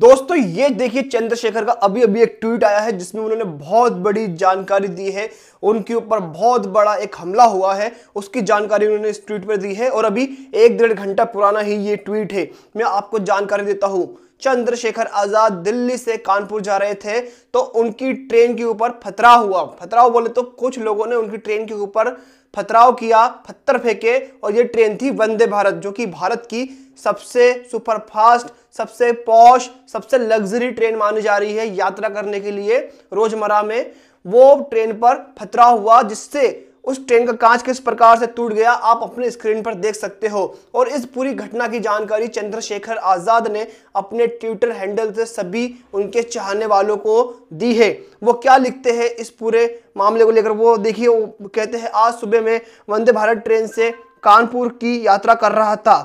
दोस्तों ये देखिए चंद्रशेखर का अभी अभी एक ट्वीट आया है जिसमें उन्होंने बहुत बड़ी जानकारी दी है उनके ऊपर बहुत बड़ा एक हमला हुआ है उसकी जानकारी उन्होंने इस ट्वीट पर दी है और अभी एक डेढ़ घंटा पुराना ही ये ट्वीट है मैं आपको जानकारी देता हूँ चंद्रशेखर आजाद दिल्ली से कानपुर जा रहे थे तो उनकी ट्रेन के ऊपर फतराव हुआ फतराव बोले तो कुछ लोगों ने उनकी ट्रेन के ऊपर फतराव किया पत्थर फेंके और ये ट्रेन थी वंदे भारत जो कि भारत की सबसे सुपरफास्ट सबसे पौश सबसे लग्जरी ट्रेन मानी जा रही है यात्रा करने के लिए रोजमर्रा में वो ट्रेन पर फतरा हुआ जिससे उस ट्रेन का कांच किस प्रकार से टूट गया आप अपने स्क्रीन पर देख सकते हो और इस पूरी घटना की जानकारी चंद्रशेखर आज़ाद ने अपने ट्विटर हैंडल से सभी उनके चाहने वालों को दी है वो क्या लिखते हैं इस पूरे मामले को लेकर वो देखिए वो कहते हैं आज सुबह में वंदे भारत ट्रेन से कानपुर की यात्रा कर रहा था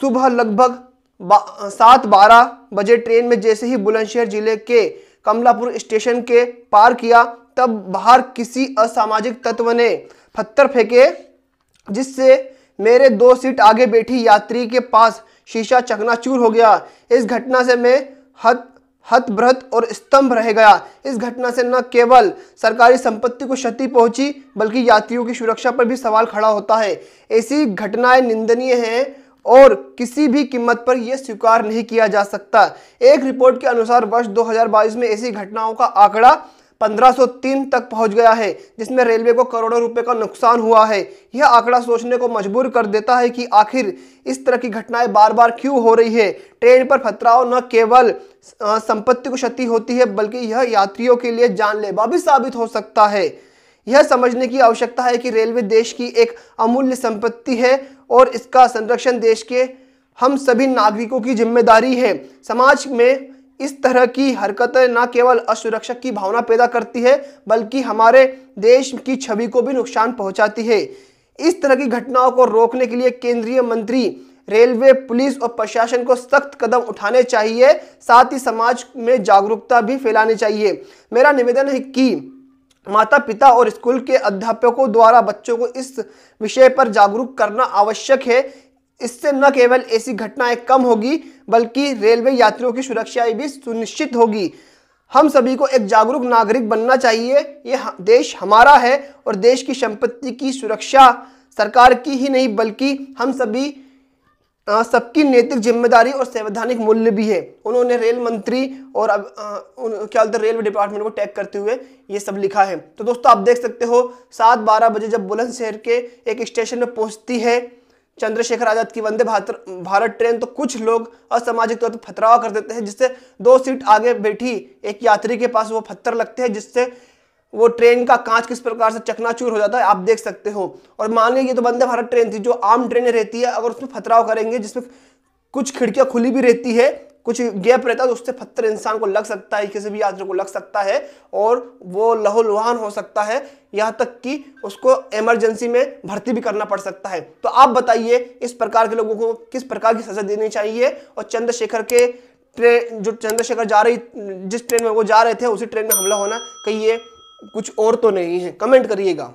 सुबह लगभग सात बारह बजे ट्रेन में जैसे ही बुलंदशहर जिले के कमलापुर स्टेशन के पार किया तब बाहर किसी असामाजिक तत्व ने पत्थर फेंके जिससे मेरे दो सीट आगे बैठी यात्री के पास शीशा चकनाचूर हो गया इस घटना से मैं हत हतभ्रत और स्तंभ रह गया इस घटना से न केवल सरकारी संपत्ति को क्षति पहुंची बल्कि यात्रियों की सुरक्षा पर भी सवाल खड़ा होता है ऐसी घटनाएं निंदनीय हैं और किसी भी कीमत पर यह स्वीकार नहीं किया जा सकता एक रिपोर्ट के अनुसार वर्ष 2022 में ऐसी घटनाओं का आंकड़ा 1503 तक पहुंच गया है जिसमें रेलवे को करोड़ों रुपए का नुकसान हुआ है यह आंकड़ा सोचने को मजबूर कर देता है कि आखिर इस तरह की घटनाएं बार बार क्यों हो रही है ट्रेन पर खतराव न केवल संपत्ति को क्षति होती है बल्कि यह यात्रियों के लिए जानलेवा भी साबित हो सकता है यह समझने की आवश्यकता है कि रेलवे देश की एक अमूल्य संपत्ति है और इसका संरक्षण देश के हम सभी नागरिकों की जिम्मेदारी है समाज में इस तरह की हरकतें न केवल असुरक्षा की भावना पैदा करती है बल्कि हमारे देश की छवि को भी नुकसान पहुंचाती है इस तरह की घटनाओं को रोकने के लिए केंद्रीय मंत्री रेलवे पुलिस और प्रशासन को सख्त कदम उठाने चाहिए साथ ही समाज में जागरूकता भी फैलानी चाहिए मेरा निवेदन है कि माता पिता और स्कूल के अध्यापकों द्वारा बच्चों को इस विषय पर जागरूक करना आवश्यक है इससे न केवल ऐसी घटनाएं कम होगी बल्कि रेलवे यात्रियों की सुरक्षा भी सुनिश्चित होगी हम सभी को एक जागरूक नागरिक बनना चाहिए यह देश हमारा है और देश की संपत्ति की सुरक्षा सरकार की ही नहीं बल्कि हम सभी हाँ, सबकी नैतिक जिम्मेदारी और संवैधानिक मूल्य भी है उन्होंने रेल मंत्री और अब क्या बोलते रेलवे डिपार्टमेंट को टैग करते हुए ये सब लिखा है तो दोस्तों आप देख सकते हो सात बारह बजे जब बुलंदशहर के एक स्टेशन में पहुंचती है चंद्रशेखर आजाद की वंदे भारत भारत ट्रेन तो कुछ लोग असामाजिक तौर पर फतराव कर देते हैं जिससे दो सीट आगे बैठी एक यात्री के पास वो पत्थर लगते हैं जिससे वो ट्रेन का कांच किस प्रकार से चकनाचूर हो जाता है आप देख सकते हो और मान लीजिए ये तो वंदे भारत ट्रेन थी जो आम ट्रेन रहती है अगर उसमें फतराव करेंगे जिसमें कुछ खिड़कियां खुली भी रहती है कुछ गैप रहता है तो उससे पत्थर इंसान को लग सकता है किसी भी यात्री को लग सकता है और वो लहूलुहान हो सकता है यहाँ तक कि उसको इमरजेंसी में भर्ती भी करना पड़ सकता है तो आप बताइए इस प्रकार के लोगों को किस प्रकार की सजा देनी चाहिए और चंद्रशेखर के ट्रेन जो चंद्रशेखर जा रही जिस ट्रेन में वो जा रहे थे उसी ट्रेन में हमला होना कहिए कुछ और तो नहीं है कमेंट करिएगा